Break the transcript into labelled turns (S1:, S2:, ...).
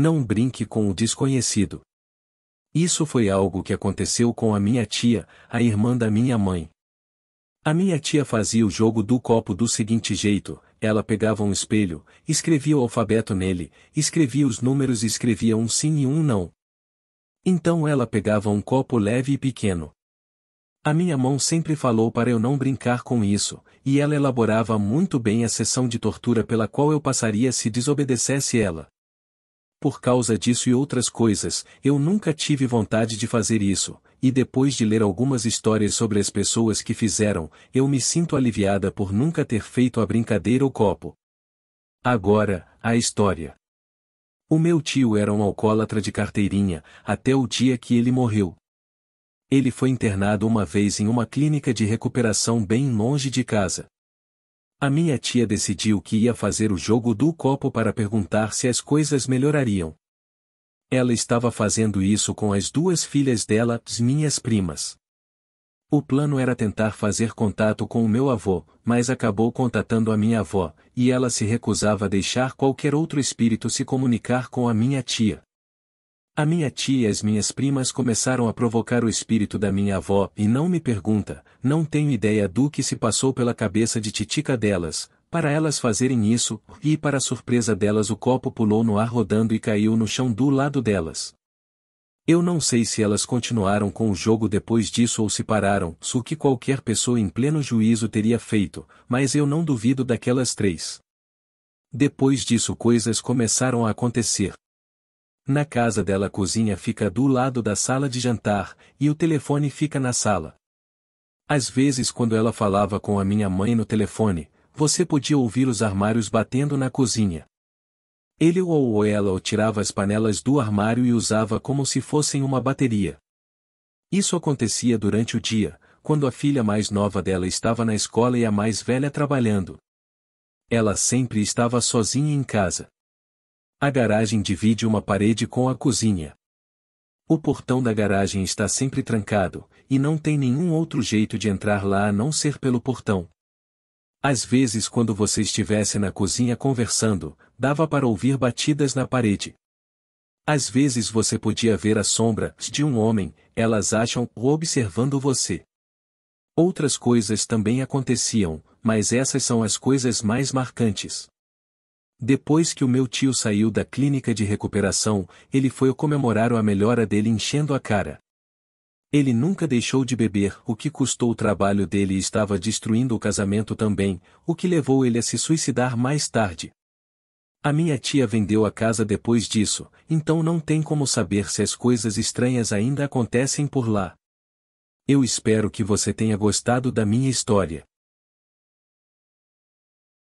S1: Não brinque com o desconhecido. Isso foi algo que aconteceu com a minha tia, a irmã da minha mãe. A minha tia fazia o jogo do copo do seguinte jeito: ela pegava um espelho, escrevia o alfabeto nele, escrevia os números e escrevia um sim e um não. Então ela pegava um copo leve e pequeno. A minha mão sempre falou para eu não brincar com isso, e ela elaborava muito bem a sessão de tortura pela qual eu passaria se desobedecesse ela por causa disso e outras coisas, eu nunca tive vontade de fazer isso, e depois de ler algumas histórias sobre as pessoas que fizeram, eu me sinto aliviada por nunca ter feito a brincadeira ou copo. Agora, a história. O meu tio era um alcoólatra de carteirinha, até o dia que ele morreu. Ele foi internado uma vez em uma clínica de recuperação bem longe de casa. A minha tia decidiu que ia fazer o jogo do copo para perguntar se as coisas melhorariam. Ela estava fazendo isso com as duas filhas dela, minhas primas. O plano era tentar fazer contato com o meu avô, mas acabou contatando a minha avó, e ela se recusava a deixar qualquer outro espírito se comunicar com a minha tia. A minha tia e as minhas primas começaram a provocar o espírito da minha avó e não me pergunta, não tenho ideia do que se passou pela cabeça de titica delas, para elas fazerem isso, e para a surpresa delas o copo pulou no ar rodando e caiu no chão do lado delas. Eu não sei se elas continuaram com o jogo depois disso ou se pararam, o que qualquer pessoa em pleno juízo teria feito, mas eu não duvido daquelas três. Depois disso coisas começaram a acontecer. Na casa dela a cozinha fica do lado da sala de jantar, e o telefone fica na sala. Às vezes quando ela falava com a minha mãe no telefone, você podia ouvir os armários batendo na cozinha. Ele ou ela ou tirava as panelas do armário e usava como se fossem uma bateria. Isso acontecia durante o dia, quando a filha mais nova dela estava na escola e a mais velha trabalhando. Ela sempre estava sozinha em casa. A garagem divide uma parede com a cozinha. O portão da garagem está sempre trancado, e não tem nenhum outro jeito de entrar lá a não ser pelo portão. Às vezes, quando você estivesse na cozinha conversando, dava para ouvir batidas na parede. Às vezes você podia ver a sombra de um homem, elas acham observando você. Outras coisas também aconteciam, mas essas são as coisas mais marcantes. Depois que o meu tio saiu da clínica de recuperação, ele foi comemorar a melhora dele enchendo a cara. Ele nunca deixou de beber, o que custou o trabalho dele e estava destruindo o casamento também, o que levou ele a se suicidar mais tarde. A minha tia vendeu a casa depois disso, então não tem como saber se as coisas estranhas ainda acontecem por lá. Eu espero que você tenha gostado da minha história.